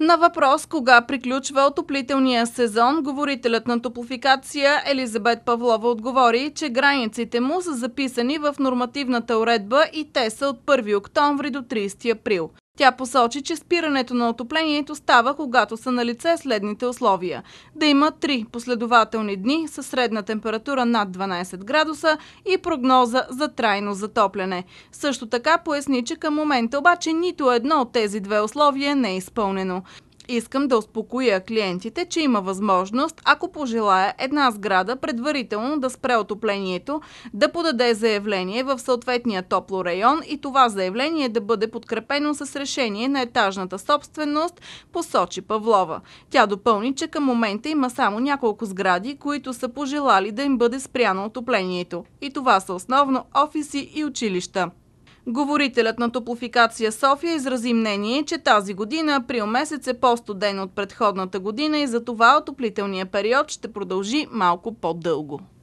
На въпрос кога приключва отоплителния сезон, говорителят на топлофикация Елизабет Павлова отговори, че границите му са записани в нормативната уредба и те са от 1 октомври до 30 април. Тя посочи, че спирането на отоплението става, когато са на лице следните условия. Да има три последователни дни с средна температура над 12 градуса и прогноза за трайно затопляне. Също така поясни, че към момента обаче нито едно от тези две условия не е изпълнено. Искам да успокоя клиентите, че има възможност, ако пожелая една сграда предварително да спре отоплението, да подаде заявление в съответния топло район и това заявление да бъде подкрепено с решение на етажната собственост, по Сочи Павлова. Тя допълни, че към момента има само няколко сгради, които са пожелали да им бъде спряно отоплението. И това са основно офиси и училища. Говорителят на Топлофикация София изрази мнение, че тази година април месец е по-студен от предходната година и затова отоплителният период ще продължи малко по-дълго.